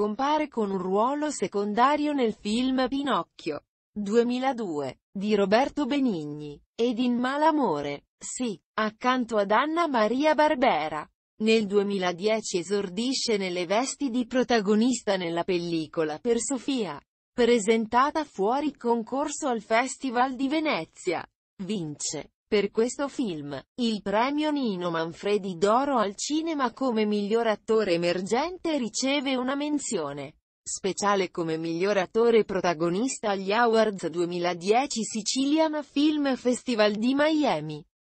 compare con un ruolo secondario nel film Pinocchio 2002 di Roberto Benigni ed in Malamore. Sì, accanto ad Anna Maria Barbera. Nel 2010 esordisce nelle vesti di protagonista nella pellicola per Sofia, presentata fuori concorso al Festival di Venezia. Vince per questo film, il premio Nino Manfredi d'oro al cinema come miglior attore emergente riceve una menzione speciale come miglior attore protagonista agli Awards 2010 Sicilian Film Festival di Miami.